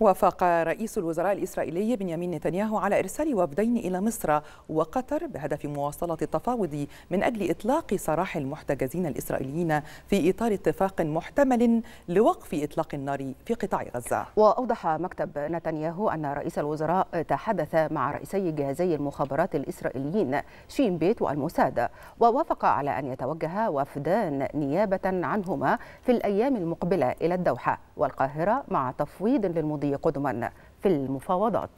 وافق رئيس الوزراء الإسرائيلي بنيامين نتنياهو على إرسال وفدين إلى مصر وقطر بهدف مواصلة التفاوض من أجل إطلاق سراح المحتجزين الإسرائيليين في إطار اتفاق محتمل لوقف إطلاق النار في قطاع غزة وأوضح مكتب نتنياهو أن رئيس الوزراء تحدث مع رئيسي جهازي المخابرات الإسرائيليين شين بيت والموساد ووافق على أن يتوجه وفدان نيابة عنهما في الأيام المقبلة إلى الدوحة والقاهرة مع تفويض للمضي قدما في المفاوضات